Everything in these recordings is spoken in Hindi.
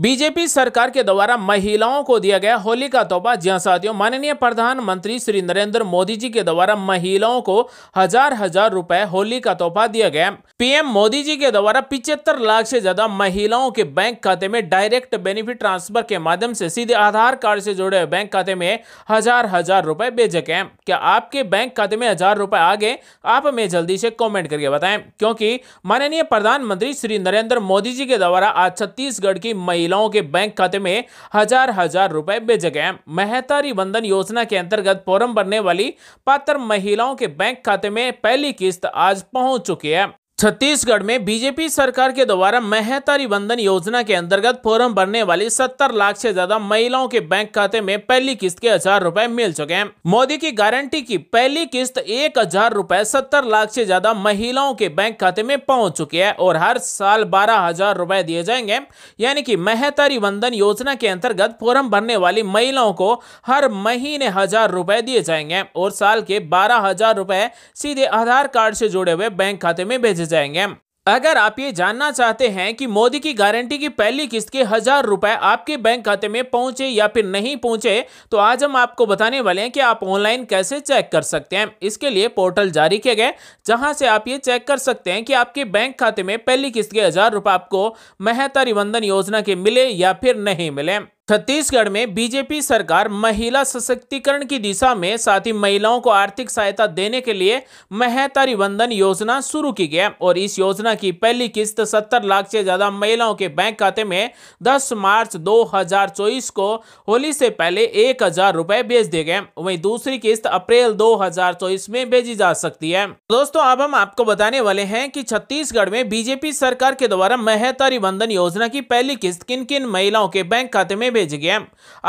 बीजेपी सरकार के द्वारा महिलाओं को दिया गया होली का तोहफा जी साथियों माननीय प्रधानमंत्री श्री नरेंद्र मोदी जी के द्वारा महिलाओं को हजार हजार रुपए होली का तोहफा दिया गया पीएम मोदी जी के द्वारा पिछहत्तर लाख से ज्यादा महिलाओं के बैंक खाते में डायरेक्ट बेनिफिट ट्रांसफर के माध्यम से सीधे आधार कार्ड से जुड़े बैंक खाते में हजार हजार रुपए भेजे गए क्या आपके बैंक खाते में हजार रुपए आ गए आप हमें जल्दी से कॉमेंट करके बताए क्योंकि माननीय प्रधानमंत्री श्री नरेंद्र मोदी जी के द्वारा आज छत्तीसगढ़ की महिला महिलाओं के बैंक खाते में हजार हजार रुपए भेजे गए महतारी वंदन योजना के अंतर्गत फोरम भरने वाली पात्र महिलाओं के बैंक खाते में पहली किस्त आज पहुंच चुकी है छत्तीसगढ़ में बीजेपी सरकार के द्वारा मेहतारी बंधन योजना के अंतर्गत फोरम भरने वाली 70 लाख से ज्यादा महिलाओं के बैंक खाते में पहली किस्त के हजार रुपए मिल चुके हैं मोदी की गारंटी की पहली किस्त एक हजार रूपए सत्तर लाख से ज्यादा महिलाओं के बैंक खाते में पहुंच चुकी है और हर साल बारह हजार रूपए दिए जाएंगे यानी की मेहतारी बंधन योजना के अंतर्गत फोरम भरने वाली महिलाओं को हर महीने हजार रूपए दिए जाएंगे और साल के बारह हजार रूपए सीधे आधार कार्ड से जुड़े हुए बैंक खाते में भेजे जाएंगे अगर आप ये जानना चाहते हैं कि मोदी की गारंटी की पहली किस्त के हजार रुपए आपके बैंक खाते में पहुंचे या फिर नहीं पहुंचे तो आज हम आपको बताने वाले हैं कि आप ऑनलाइन कैसे चेक कर सकते हैं इसके लिए पोर्टल जारी किए गए जहां से आप ये चेक कर सकते हैं कि आपके बैंक खाते में पहली किस्त के हजार रुपए आपको महतारी वंदन योजना के मिले या फिर नहीं मिले छत्तीसगढ़ में बीजेपी सरकार महिला सशक्तिकरण की दिशा में साथ ही महिलाओं को आर्थिक सहायता देने के लिए महतारी वंदन योजना शुरू की गई और इस योजना की पहली किस्त 70 लाख से ज़्यादा महिलाओं के बैंक खाते में 10 मार्च 2024 को होली से पहले एक हजार रुपए भेज दिए गए वहीं दूसरी किस्त अप्रैल 2024 में भेजी जा सकती है तो दोस्तों अब हम आपको बताने वाले हैं की छत्तीसगढ़ में बीजेपी सरकार के द्वारा महतारी वंदन योजना की पहली किस्त किन किन महिलाओं के बैंक खाते में भेज गया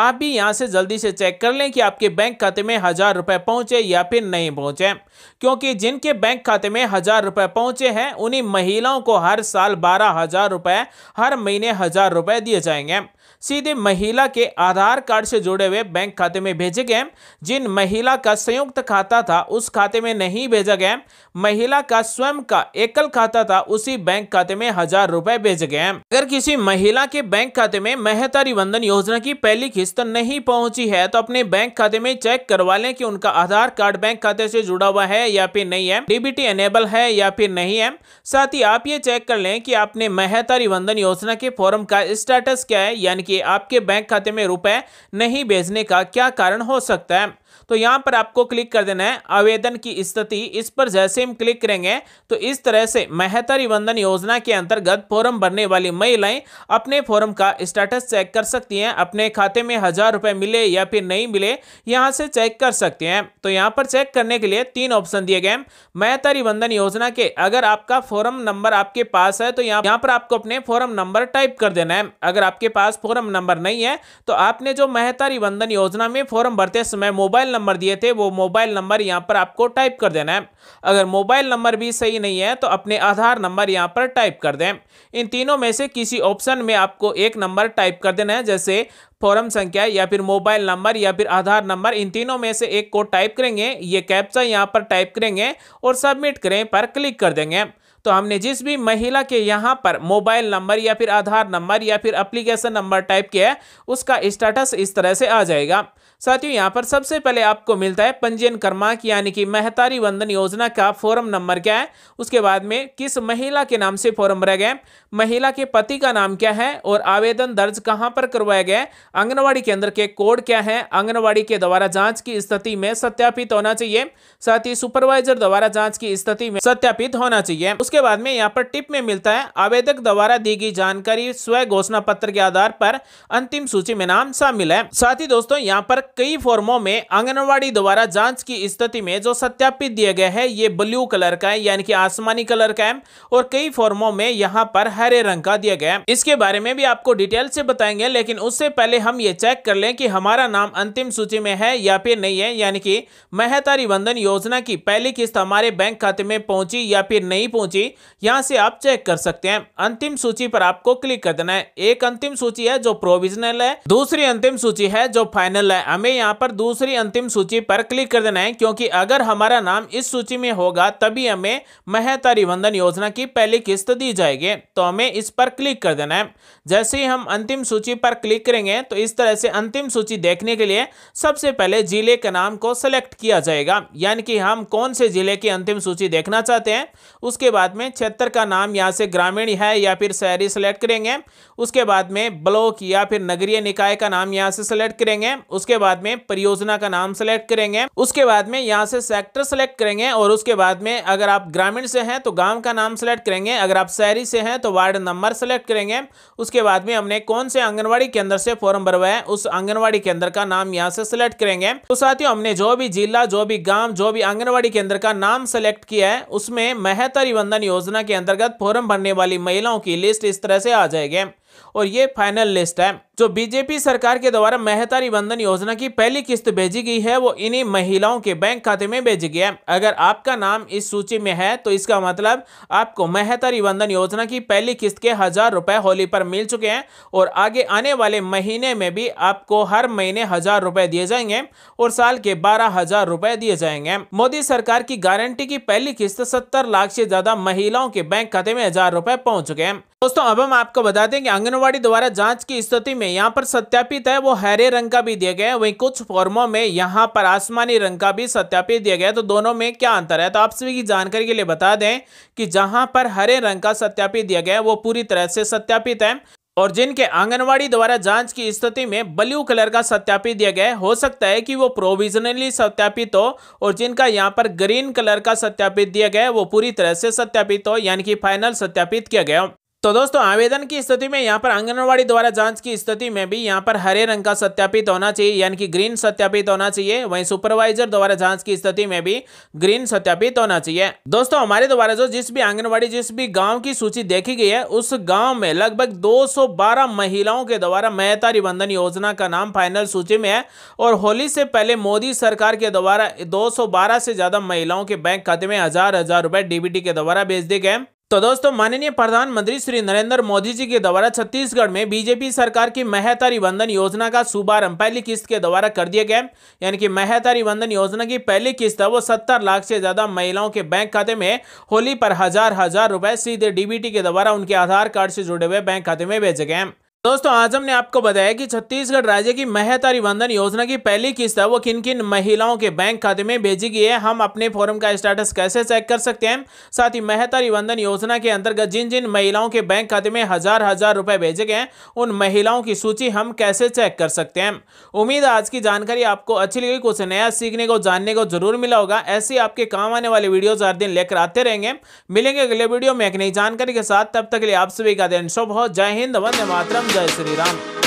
आप भी यहाँ से जल्दी से चेक कर लें कि आपके बैंक खाते में हज़ार रुपए पहुंचे या फिर नहीं पहुंचे क्योंकि जिनके बैंक खाते में हज़ार रुपए पहुंचे हैं उन्हीं महिलाओं को हर साल बारह हज़ार रुपए हर महीने हज़ार रुपए दिए जाएंगे सीधे महिला के आधार कार्ड से जुड़े हुए बैंक खाते में भेजे गए जिन महिला का संयुक्त खाता था उस खाते में नहीं भेजा गया महिला का स्वयं का एकल खाता था उसी बैंक खाते में हजार रुपए भेजे गए अगर किसी महिला के बैंक खाते में महतारी वंदन योजना की पहली किस्त नहीं पहुंची है तो अपने बैंक खाते में चेक करवा लें कि उनका आधार कार्ड बैंक खाते से जुड़ा हुआ है या फिर नहीं है डीबीटी एनेबल है या फिर नहीं है साथ ही आप ये चेक कर लें कि आपने महतारी वंदन योजना के फॉर्म का स्टेटस क्या है यानी कि आपके बैंक खाते में रुपए नहीं भेजने का क्या कारण हो सकता है तो यहाँ पर आपको क्लिक कर देना है आवेदन की स्थिति इस पर जैसे हम क्लिक करेंगे तो इस तरह से मेहता वंदन योजना के अंतर्गत फॉर्म भरने वाली महिलाएं अपने फॉर्म का स्टेटस चेक कर सकती हैं अपने खाते में हज़ार रुपए मिले या फिर नहीं मिले यहाँ से चेक कर सकते हैं तो यहाँ पर चेक करने के लिए तीन ऑप्शन दिए गए मेहता वंदन योजना के अगर आपका फॉर्म नंबर आपके पास है तो यहाँ पर आपको अपने फॉर्म नंबर टाइप कर देना है अगर आपके पास फॉर्म नंबर नहीं है तो आपने जो मेहता वंदन योजना में फॉर्म भरते समय मोबाइल मोबाइल नंबर दिए थे वो मोबाइल नंबर यहाँ पर आपको टाइप कर देना है अगर मोबाइल नंबर भी सही नहीं है तो अपने आधार नंबर यहाँ पर टाइप कर दें इन तीनों में से किसी ऑप्शन में आपको एक नंबर टाइप कर देना है जैसे फॉरम संख्या या फिर मोबाइल नंबर या फिर आधार नंबर इन तीनों में से एक को टाइप करेंगे ये कैप्चा यहाँ पर टाइप करेंगे और सबमिट करें पर क्लिक कर देंगे तो हमने जिस भी महिला के यहाँ पर मोबाइल नंबर या फिर आधार नंबर या फिर अप्लीकेशन नंबर टाइप किया है उसका स्टेटस इस तरह से आ जाएगा साथियों यहाँ पर सबसे पहले आपको मिलता है पंजीयन क्रमांक यानी कि महतारी वंदन योजना का फॉर्म नंबर क्या है उसके बाद में किस महिला के नाम से फॉर्म भरा गया महिला के पति का नाम क्या है और आवेदन दर्ज कहाँ पर करवाया गया आंगनबाड़ी केंद्र के कोड क्या है आंगनबाड़ी के द्वारा जाँच की स्थिति में सत्यापित होना चाहिए साथ ही सुपरवाइजर द्वारा जाँच की स्थिति में सत्यापित होना चाहिए उसके बाद में यहाँ पर टिप में मिलता है आवेदक द्वारा दी गई जानकारी स्वयं घोषणा पत्र के आधार पर अंतिम सूची में नाम शामिल है साथ ही दोस्तों यहाँ पर कई फॉर्मो में आंगनबाड़ी द्वारा जांच की स्थिति में जो सत्यापित दिए गए है ये ब्लू कलर का है यानी कि आसमानी कलर का है और कई फॉर्मो में यहाँ पर हरे रंग का दिया गया है इसके बारे में भी आपको डिटेल से बताएंगे लेकिन उससे पहले हम ये चेक कर ले की हमारा नाम अंतिम सूची में है या फिर नहीं है यानी कि महतारी वंदन योजना की पहली किस्त हमारे बैंक खाते में पहुंची या फिर नहीं पहुंची सूची यहाँ से आप चेक कर सकते हैं अंतिम सूची पर आपको क्लिक कर देना है एक अंतिम सूची है जो प्रोविजनल है दूसरी अंतिम सूची है जो फाइनल है हमें यहाँ पर दूसरी अंतिम सूची पर क्लिक कर देना है क्योंकि अगर हमारा नाम इस सूची में होगा तभी हमें महता निबंधन योजना की पहली किस्त दी जाएगी तो हमें इस पर क्लिक कर देना है जैसे ही हम अंतिम सूची पर क्लिक करेंगे तो इस तरह से अंतिम सूची देखने के लिए सबसे पहले जिले के नाम को सेलेक्ट किया जाएगा यानी कि हम कौन से जिले की अंतिम सूची देखना चाहते हैं उसके बाद बाद में क्षेत्र का नाम यहाँ से ग्रामीण है या फिर शहरी सेलेक्ट करेंगे उसके बाद में ब्लॉक या फिर नगरीय निकाय का नाम यहाँ से सेलेक्ट करेंगे उसके बाद में परियोजना का नाम सेलेक्ट करेंगे उसके बाद में यहाँ से सेक्टर सेलेक्ट करेंगे और उसके बाद में अगर आप ग्रामीण से हैं तो गाँव का नाम सेलेक्ट करेंगे अगर आप शहरी से हैं तो वार्ड नंबर सेलेक्ट करेंगे उसके बाद में हमने कौन से आंगनबाड़ी केंद्र से फॉर्म भरवाए उस आंगनबाड़ी केंद्र का नाम यहाँ से सिलेक्ट करेंगे तो साथियों हमने जो भी जिला जो भी गाँव जो भी आंगनबाड़ी केंद्र का नाम सेलेक्ट किया है उसमें महतरी वंदन पेंशन योजना के अंतर्गत फॉर्म भरने वाली महिलाओं की लिस्ट इस तरह से आ जाएगी और ये फाइनल लिस्ट है जो तो बीजेपी सरकार के द्वारा मेहतारी बंधन योजना की पहली किस्त भेजी गई है वो इन्हीं महिलाओं के बैंक खाते में भेजी गई है अगर आपका नाम इस सूची में है तो इसका मतलब आपको मेहतारी बंधन योजना की पहली किस्त के हजार रुपए होली पर मिल चुके हैं और आगे आने वाले महीने में भी आपको हर महीने हजार रुपए दिए जाएंगे और साल के बारह हजार रुपए दिए जाएंगे मोदी सरकार की गारंटी की पहली किस्त सत्तर लाख से ज्यादा महिलाओं के बैंक खाते में हजार रुपए पहुँच चुके हैं दोस्तों अब हम आपको बता दें कि आंगनबाड़ी द्वारा जांच की स्थिति में यहाँ पर सत्यापित है वो हरे रंग का भी दिया गया है वहीं कुछ फॉर्मों में यहाँ पर आसमानी रंग का भी सत्यापित दिया गया है तो दोनों में क्या अंतर है तो आप सभी की जानकारी के लिए बता दें कि जहाँ पर हरे रंग का सत्यापित दिया गया है वो पूरी तरह से सत्यापित है और जिनके आंगनवाड़ी द्वारा जांच की स्थिति में ब्लू कलर का सत्यापित दिया गया है हो सकता है कि वो प्रोविजनली सत्यापित हो और जिनका यहाँ पर ग्रीन कलर का सत्यापित दिया गया है वो पूरी तरह से सत्यापित हो यानी कि फाइनल सत्यापित किया गया तो दोस्तों आवेदन की स्थिति में यहाँ पर आंगनवाड़ी द्वारा जांच की स्थिति में भी यहाँ पर हरे रंग का सत्यापित होना चाहिए यानी कि ग्रीन सत्यापित होना चाहिए वहीं सुपरवाइजर द्वारा जांच की स्थिति में भी ग्रीन सत्यापित होना चाहिए दोस्तों हमारे द्वारा जो जिस भी आंगनवाड़ी जिस भी गांव की सूची देखी गई है उस गाँव में लगभग दो महिलाओं के द्वारा मेहता निबंधन योजना का नाम फाइनल सूची में है और होली से पहले मोदी सरकार के द्वारा दो से ज्यादा महिलाओं के बैंक खाते में हजार हजार रुपए डीबीटी के द्वारा भेज दिए गए तो दोस्तों माननीय प्रधानमंत्री श्री नरेंद्र मोदी जी के द्वारा छत्तीसगढ़ में बीजेपी सरकार की महतारी वंदन योजना का शुभारंभ पहली किस्त के द्वारा कर दिया गया यानी कि महतारी वंदन योजना की पहली किस्त वो सत्तर लाख से ज्यादा महिलाओं के बैंक खाते में होली पर हजार हजार रुपए सीधे डीबीटी के द्वारा उनके आधार कार्ड से जुड़े हुए बैंक खाते में भेजे गए दोस्तों आज हमने आपको बताया कि छत्तीसगढ़ राज्य की महतारी वंदन योजना की पहली किस्त है वो किन किन महिलाओं के बैंक खाते में भेजी गई है हम अपने फॉर्म का स्टेटस कैसे चेक कर सकते हैं साथ ही महतारी वंदन योजना के अंतर्गत जिन जिन महिलाओं के बैंक खाते में हजार हजार रुपए भेजे गए हैं उन महिलाओं की सूची हम कैसे चेक कर सकते हैं उम्मीद आज की जानकारी आपको अच्छी लगी कुछ नया सीखने को जानने को जरूर मिला होगा ऐसे आपके काम आने वाले वीडियोज हर दिन लेकर आते रहेंगे मिलेंगे अगले वीडियो में एक नई जानकारी के साथ तब तक के लिए आप सभी का दिन शुभ हो जय हिंद वंदे मातरम जय श्री राम